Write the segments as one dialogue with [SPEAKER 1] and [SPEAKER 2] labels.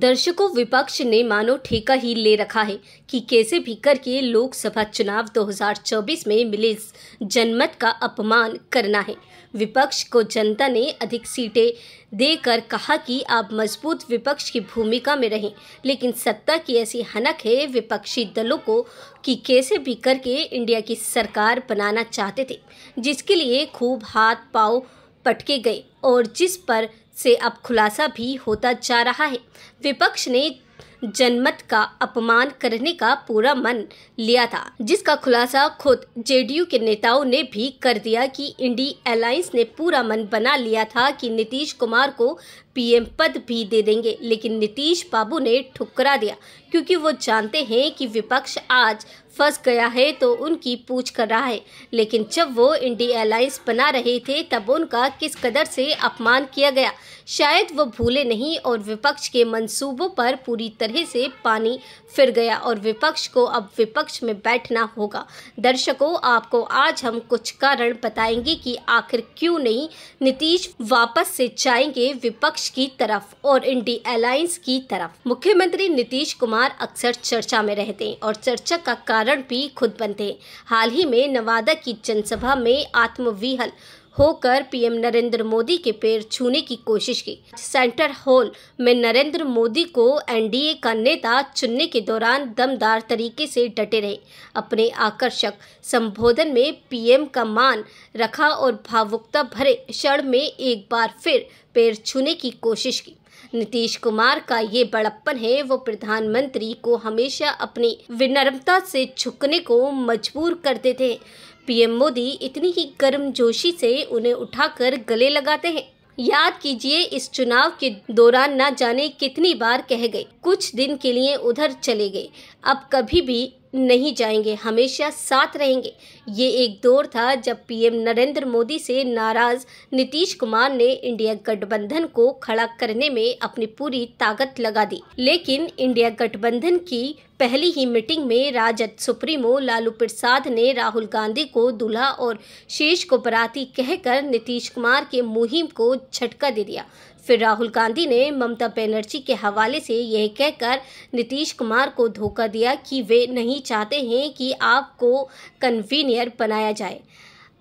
[SPEAKER 1] दर्शकों विपक्ष ने मानो ठेका ही ले रखा है कि कैसे भी करके लोकसभा चुनाव 2024 में मिले जनमत का अपमान करना है विपक्ष को जनता ने अधिक सीटें देकर कहा कि आप मजबूत विपक्ष की भूमिका में रहें लेकिन सत्ता की ऐसी हनक है विपक्षी दलों को कि कैसे भी करके इंडिया की सरकार बनाना चाहते थे जिसके लिए खूब हाथ पाओ पटके गए और जिस पर से अब खुलासा भी होता जा रहा है विपक्ष ने जनमत का अपमान करने का पूरा मन लिया था जिसका खुलासा खुद जेडीयू के नेताओं ने भी कर दिया कि इंडी अलायंस ने पूरा मन बना लिया था कि नीतीश कुमार को पीएम पद भी दे देंगे लेकिन नीतीश बाबू ने ठुकरा दिया क्योंकि वो जानते हैं कि विपक्ष आज फंस गया है तो उनकी पूछ कर रहा है लेकिन जब वो इंडिया एयरलाइंस बना रहे थे तब उनका किस कदर से अपमान किया गया शायद वो भूले नहीं और विपक्ष के मंसूबों पर पूरी तरह से पानी फिर गया और विपक्ष को अब विपक्ष में बैठना होगा दर्शकों आपको आज हम कुछ कारण बताएंगे कि आखिर क्यों नहीं नीतीश वापस से जाएंगे विपक्ष की तरफ और इंडी एयरलाइंस की तरफ मुख्यमंत्री नीतीश कुमार अक्सर चर्चा में रहते हैं और चर्चा का कारण कारण भी खुद बनते हाल ही में नवादा की जनसभा में आत्मविहल होकर पीएम नरेंद्र मोदी के पैर छूने की कोशिश की सेंटर हॉल में नरेंद्र मोदी को एनडीए का नेता चुनने के दौरान दमदार तरीके से डटे रहे अपने आकर्षक संबोधन में पीएम का मान रखा और भावुकता भरे क्षण में एक बार फिर पैर छूने की कोशिश की नीतीश कुमार का ये बड़प्पन है वो प्रधानमंत्री को हमेशा अपनी विनम्रता से झुकने को मजबूर करते थे पीएम मोदी इतनी ही गर्मजोशी से उन्हें उठाकर गले लगाते हैं याद कीजिए इस चुनाव के दौरान न जाने कितनी बार कह गए कुछ दिन के लिए उधर चले गए अब कभी भी नहीं जाएंगे हमेशा साथ रहेंगे ये एक दौर था जब पीएम नरेंद्र मोदी से नाराज नीतीश कुमार ने इंडिया गठबंधन को खड़ा करने में अपनी पूरी ताकत लगा दी लेकिन इंडिया गठबंधन की पहली ही मीटिंग में राजद सुप्रीमो लालू प्रसाद ने राहुल गांधी को दूल्हा और शेष को बराती कहकर नीतीश कुमार के मुहिम को झटका दे दिया फिर राहुल गांधी ने ममता बनर्जी के हवाले से यह कहकर नीतीश कुमार को धोखा दिया कि वे नहीं चाहते हैं कि आपको कन्वीनियर बनाया जाए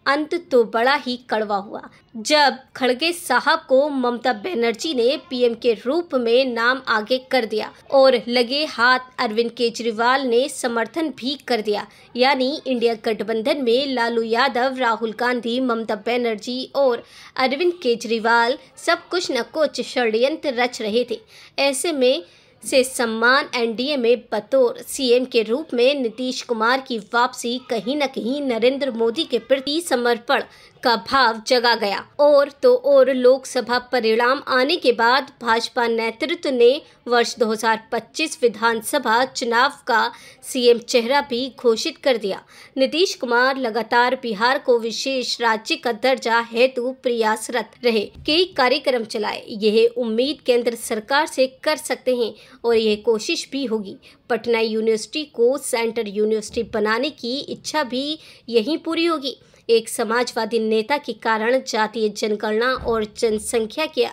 [SPEAKER 1] अंत तो बड़ा ही कड़वा हुआ जब खड़गे साहब को ममता बनर्जी ने पीएम के रूप में नाम आगे कर दिया और लगे हाथ अरविंद केजरीवाल ने समर्थन भी कर दिया यानी इंडिया गठबंधन में लालू यादव राहुल गांधी ममता बनर्जी और अरविंद केजरीवाल सब कुछ न कुछ षड्यंत्र रच रहे थे ऐसे में से सम्मान एनडीए में बतौर सीएम के रूप में नीतीश कुमार की वापसी कहीं न कहीं नरेंद्र मोदी के प्रति समर्पण का भाव जगा गया और तो और लोकसभा परिणाम आने के बाद भाजपा नेतृत्व ने वर्ष 2025 विधानसभा चुनाव का सीएम चेहरा भी घोषित कर दिया नीतीश कुमार लगातार बिहार को विशेष राज्य का दर्जा हेतु प्रयासरत रहे कई कार्यक्रम चलाए यह उम्मीद केंद्र सरकार से कर सकते हैं और यह कोशिश भी होगी पटना यूनिवर्सिटी को सेंटर यूनिवर्सिटी बनाने की इच्छा भी यहीं पूरी होगी एक समाजवादी नेता के कारण जातीय जनगणना और जनसंख्या के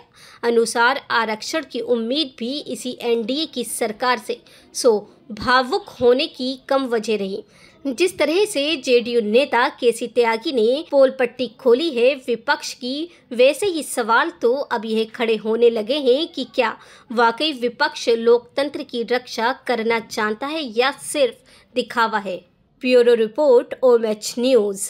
[SPEAKER 1] अनुसार आरक्षण की उम्मीद भी इसी एनडीए की सरकार से सो भावुक होने की कम वजह रही जिस तरह से जेडीयू नेता केसी त्यागी ने पोल पट्टी खोली है विपक्ष की वैसे ही सवाल तो अब यह खड़े होने लगे हैं कि क्या वाकई विपक्ष लोकतंत्र की रक्षा करना चाहता है या सिर्फ दिखावा है ब्यूरो रिपोर्ट ओम न्यूज़